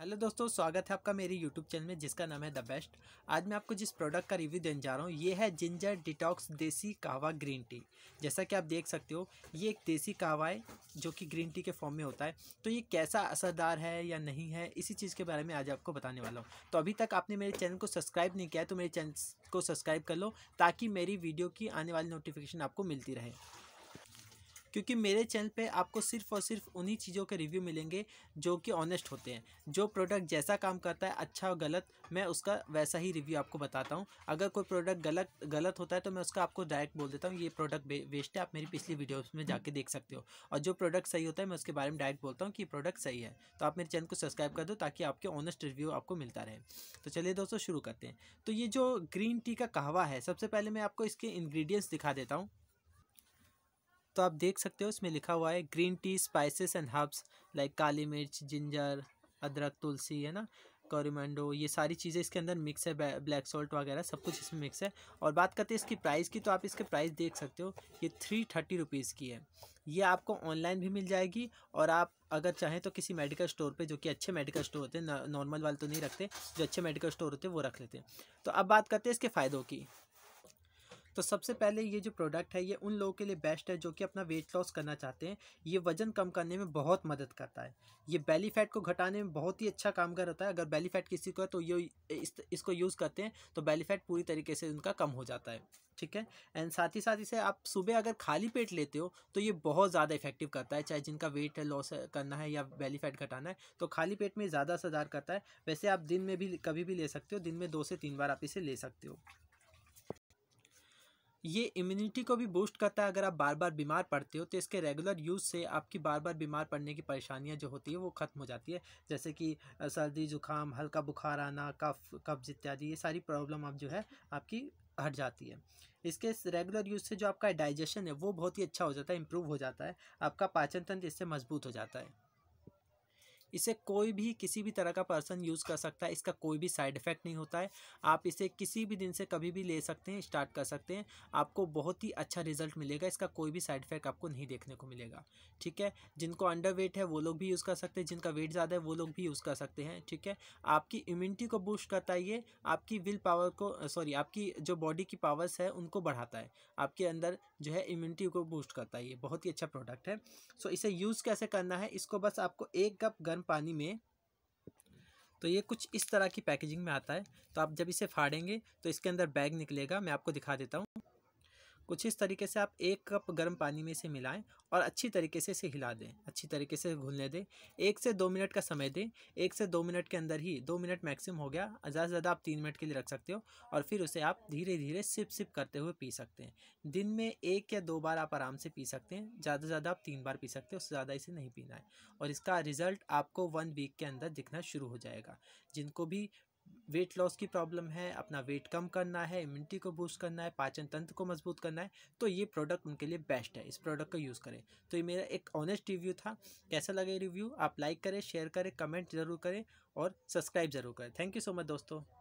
Hello दोस्तों स्वागत है आपका मेरे यूट्यूब चैनल में जिसका नाम है द बेस्ट आज मैं आपको जिस प्रोडक्ट का रिव्यू देने जा रहा हूँ ये है जिंजर डिटॉक्स देसी कहवा ग्रीन टी जैसा कि आप देख सकते हो ये एक देसी कहवा है जो कि ग्रीन टी के फॉर्म में होता है तो ये कैसा असरदार है या नहीं है इसी चीज़ के बारे में आज आपको बताने वाला हूँ तो अभी तक आपने मेरे चैनल को सब्सक्राइब नहीं किया है तो मेरे चैनल को सब्सक्राइब कर लो ताकि मेरी वीडियो की आने वाली नोटिफिकेशन आपको मिलती रहे क्योंकि मेरे चैनल पे आपको सिर्फ और सिर्फ उन्हीं चीज़ों के रिव्यू मिलेंगे जो कि ऑनेस्ट होते हैं जो प्रोडक्ट जैसा काम करता है अच्छा और गलत मैं उसका वैसा ही रिव्यू आपको बताता हूँ अगर कोई प्रोडक्ट गलत गलत होता है तो मैं उसका आपको डायरेक्ट बोल देता हूँ ये प्रोडक्ट वेस्ट है आप मेरी पिछली वीडियो में हम्म। जाके देख सकते हो और जो प्रोडक्ट सही होता है मैं उसके बारे में डायरेक्ट बोलता हूँ कि प्रोडक्ट सही है तो आप मेरे चैनल को सब्सक्राइब कर दो ताकि आपके ऑनेस्ट रिव्यू आपको मिलता रहे तो चलिए दोस्तों शुरू करते हैं तो ये जो ग्रीन टी का कहवा है सबसे पहले मैं आपको इसके इन्ग्रीडियंट्स दिखा देता हूँ तो आप देख सकते हो इसमें लिखा हुआ है green tea spices and herbs like काली मिर्च जिंजर अदरक तुलसी है ना कोरिमेंडो ये सारी चीज़ें इसके अंदर मिक्स है ब्लैक सॉल्ट वगैरह सब कुछ इसमें मिक्स है और बात करते हैं इसकी प्राइस की तो आप इसके प्राइस देख सकते हो ये थ्री थर्टी रुपीज़ की है ये आपको ऑनलाइन भी मिल जाएगी और आप अगर चाहें तो किसी मेडिकल स्टोर पे जो कि अच्छे मेडिकल स्टोर होते हैं नॉर्मल वाले तो नहीं रखते जो अच्छे मेडिकल स्टोर होते हैं वो रख लेते हैं तो अब बात करते हैं इसके फ़ायदों की तो सबसे पहले ये जो प्रोडक्ट है ये उन लोगों के लिए बेस्ट है जो कि अपना वेट लॉस करना चाहते हैं ये वजन कम करने में बहुत मदद करता है ये बेली फैट को घटाने में बहुत ही अच्छा काम कर रहा है अगर बेली फैट किसी को है तो ये इस, इसको यूज़ करते हैं तो बेली फैट पूरी तरीके से उनका कम हो जाता है ठीक है एंड साथ ही साथ इसे आप सुबह अगर खाली पेट लेते हो तो ये बहुत ज़्यादा इफेक्टिव करता है चाहे जिनका वेट लॉस करना है या बेली फैट घटाना है तो खाली पेट में ज़्यादा सुधार करता है वैसे आप दिन में भी कभी भी ले सकते हो दिन में दो से तीन बार आप इसे ले सकते हो ये इम्यूनिटी को भी बूस्ट करता है अगर आप बार बार बीमार पड़ते हो तो इसके रेगुलर यूज़ से आपकी बार बार बीमार पड़ने की परेशानियां जो होती है वो ख़त्म हो जाती है जैसे कि सर्दी जुकाम हल्का बुखार आना कफ कब्ज इत्यादि ये सारी प्रॉब्लम आप जो है आपकी हट जाती है इसके रेगुलर यूज़ से जो आपका डाइजेशन है वो बहुत ही अच्छा हो जाता है इम्प्रूव हो जाता है आपका पाचन तंत्र इससे मजबूत हो जाता है इसे कोई भी किसी भी तरह का पर्सन यूज़ कर सकता है इसका कोई भी साइड इफ़ेक्ट नहीं होता है आप इसे किसी भी दिन से कभी भी ले सकते हैं स्टार्ट कर सकते हैं आपको बहुत ही अच्छा रिजल्ट मिलेगा इसका कोई भी साइड इफ़ेक्ट आपको नहीं देखने को मिलेगा ठीक है जिनको अंडर वेट है वो लोग भी यूज़ कर सकते हैं जिनका वेट ज़्यादा है वो लोग भी यूज़ कर सकते हैं ठीक है आपकी इम्यूनिटी को बूस्ट करता है ये आपकी विल पावर को सॉरी आपकी जो बॉडी की पावर्स है उनको बढ़ाता है आपके अंदर जो है इम्यूनिटी को बूस्ट करता है ये बहुत ही अच्छा प्रोडक्ट है सो इसे यूज़ कैसे करना है इसको बस आपको एक कप गर्म गर्म पानी में तो ये कुछ इस तरह की पैकेजिंग में आता है तो आप जब इसे फाड़ेंगे तो इसके अंदर बैग निकलेगा मैं आपको दिखा देता हूँ कुछ इस तरीके से आप एक कप गर्म पानी में इसे मिलाएं और अच्छी तरीके से इसे हिला दें अच्छी तरीके से घुलने दें एक से दो मिनट का समय दें एक से दो मिनट के अंदर ही दो मिनट मैक्सिमम हो गया ज़्यादा से ज़्यादा आप तीन मिनट के लिए रख सकते हो और फिर उसे आप धीरे धीरे सिप सिप करते हुए पी सकते हैं दिन में एक या दो बार आप आराम से पी सकते हैं ज़्यादा से ज़्यादा आप तीन बार पी सकते हैं उससे ज़्यादा इसे नहीं पीना है और इसका रिज़ल्ट आपको वन वीक के अंदर दिखना शुरू हो जाएगा जिनको भी वेट लॉस की प्रॉब्लम है अपना वेट कम करना है इम्यूनिटी को बूस्ट करना है पाचन तंत्र को मजबूत करना है तो ये प्रोडक्ट उनके लिए बेस्ट है इस प्रोडक्ट का यूज़ करें तो ये मेरा एक ऑनेस्ट रिव्यू था कैसा लगे रिव्यू आप लाइक करें शेयर करें कमेंट ज़रूर करें और सब्सक्राइब ज़रूर करें थैंक यू सो मच दोस्तों